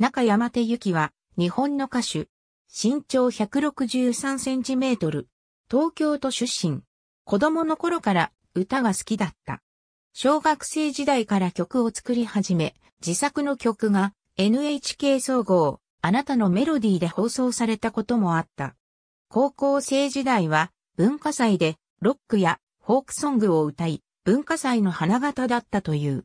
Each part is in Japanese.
中山手幸は、日本の歌手。身長163センチメートル。東京都出身。子供の頃から歌が好きだった。小学生時代から曲を作り始め、自作の曲が NHK 総合、あなたのメロディーで放送されたこともあった。高校生時代は文化祭でロックやフォークソングを歌い、文化祭の花形だったという。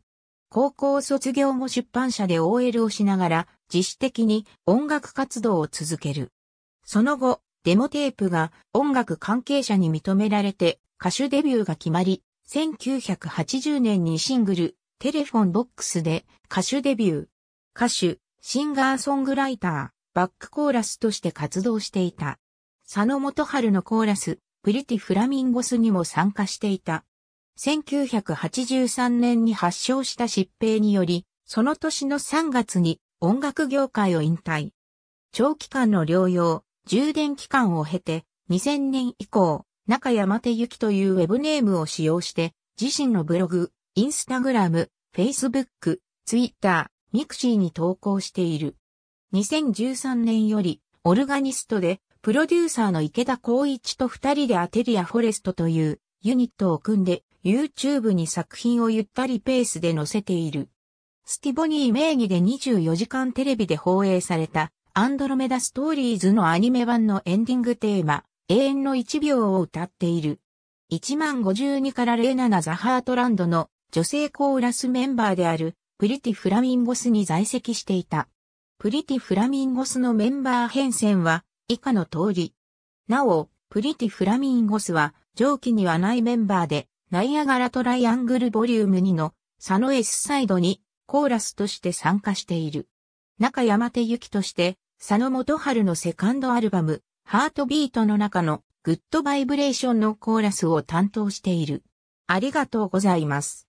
高校卒業後出版社で OL をしながら自主的に音楽活動を続ける。その後、デモテープが音楽関係者に認められて歌手デビューが決まり、1980年にシングル、テレフォンボックスで歌手デビュー。歌手、シンガーソングライター、バックコーラスとして活動していた。佐野元春のコーラス、プリティフラミンゴスにも参加していた。1983年に発症した疾病により、その年の3月に音楽業界を引退。長期間の療養、充電期間を経て、2000年以降、中山手きというウェブネームを使用して、自身のブログ、インスタグラム、フェイスブック、ツイッター、ミクシーに投稿している。2013年より、オルガニストで、プロデューサーの池田光一と二人でアテリアフォレストというユニットを組んで、YouTube に作品をゆったりペースで載せている。スティボニー名義で24時間テレビで放映された、アンドロメダストーリーズのアニメ版のエンディングテーマ、永遠の1秒を歌っている。1052から07ザハートランドの女性コーラスメンバーであるプリティフラミンゴスに在籍していた。プリティフラミンゴスのメンバー変遷は以下の通り。なお、プリティフラミンゴスは上記にはないメンバーでナイアガラトライアングルボリューム2のサノエスサイドにコーラスとして参加している。中山手ゆきとして、佐野元春のセカンドアルバム、ハートビートの中のグッドバイブレーションのコーラスを担当している。ありがとうございます。